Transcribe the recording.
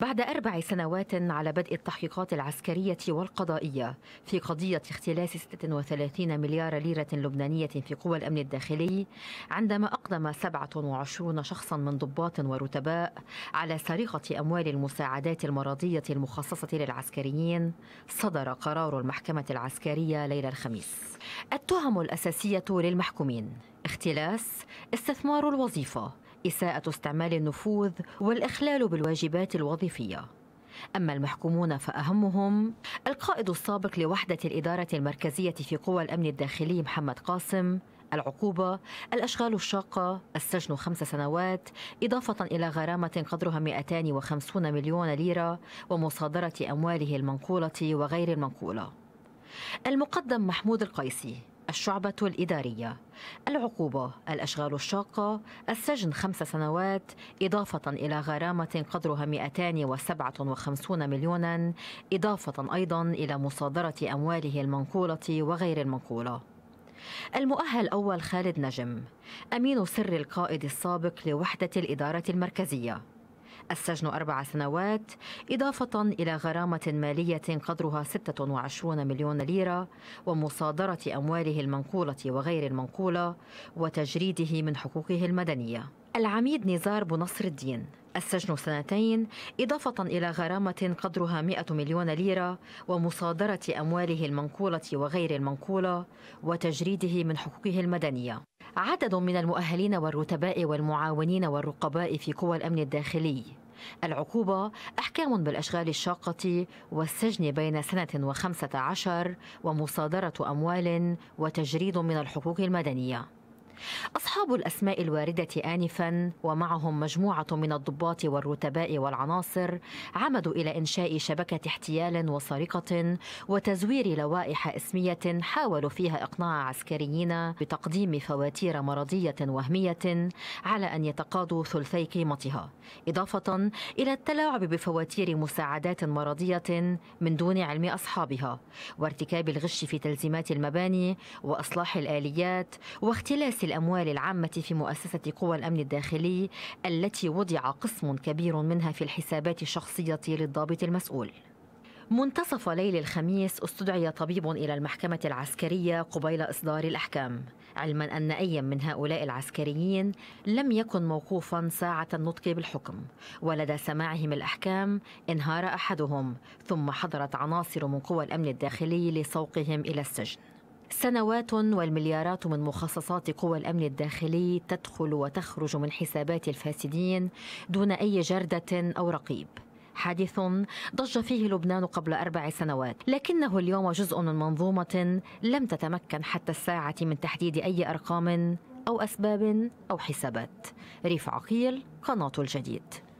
بعد أربع سنوات على بدء التحقيقات العسكرية والقضائية في قضية اختلاس 36 مليار ليرة لبنانية في قوى الأمن الداخلي عندما أقدم 27 شخصا من ضباط ورتباء على سرقة أموال المساعدات المرضية المخصصة للعسكريين صدر قرار المحكمة العسكرية ليلة الخميس التهم الأساسية للمحكومين اختلاس استثمار الوظيفة إساءة استعمال النفوذ والإخلال بالواجبات الوظيفية أما المحكومون فأهمهم القائد السابق لوحدة الإدارة المركزية في قوى الأمن الداخلي محمد قاسم العقوبة الأشغال الشاقة السجن خمس سنوات إضافة إلى غرامة قدرها 250 مليون ليرة ومصادرة أمواله المنقولة وغير المنقولة المقدم محمود القيسي الشعبة الإدارية العقوبة الأشغال الشاقة السجن خمس سنوات إضافة إلى غرامة قدرها 257 مليونا إضافة أيضا إلى مصادرة أمواله المنقولة وغير المنقولة المؤهل أول خالد نجم أمين سر القائد السابق لوحدة الإدارة المركزية السجن أربع سنوات إضافة إلى غرامة مالية قدرها 26 مليون ليرة ومصادرة أمواله المنقولة وغير المنقولة وتجريده من حقوقه المدنية العميد نزار بنصر الدين السجن سنتين إضافة إلى غرامة قدرها 100 مليون ليرة ومصادرة أمواله المنقولة وغير المنقولة وتجريده من حقوقه المدنية عدد من المؤهلين والرتباء والمعاونين والرقباء في قوى الأمن الداخلي العقوبة أحكام بالأشغال الشاقة والسجن بين سنة وخمسة عشر ومصادرة أموال وتجريد من الحقوق المدنية أصحاب الأسماء الواردة آنفا ومعهم مجموعة من الضباط والرتباء والعناصر عمدوا إلى إنشاء شبكة احتيال وسرقة وتزوير لوائح اسمية حاولوا فيها إقناع عسكريين بتقديم فواتير مرضية وهمية على أن يتقاضوا ثلثي قيمتها إضافة إلى التلاعب بفواتير مساعدات مرضية من دون علم أصحابها وارتكاب الغش في تلزيمات المباني وإصلاح الآليات واختلاس الأموال العامة في مؤسسة قوى الأمن الداخلي التي وضع قسم كبير منها في الحسابات الشخصية للضابط المسؤول منتصف ليل الخميس استدعي طبيب إلى المحكمة العسكرية قبيل إصدار الأحكام علما أن أي من هؤلاء العسكريين لم يكن موقوفا ساعة النطق بالحكم ولدى سماعهم الأحكام انهار أحدهم ثم حضرت عناصر من قوى الأمن الداخلي لسوقهم إلى السجن سنوات والمليارات من مخصصات قوى الامن الداخلي تدخل وتخرج من حسابات الفاسدين دون اي جرده او رقيب حادث ضج فيه لبنان قبل أربع سنوات لكنه اليوم جزء من منظومة لم تتمكن حتى الساعة من تحديد أي أرقام أو أسباب أو حسابات ريف عقيل قناة الجديد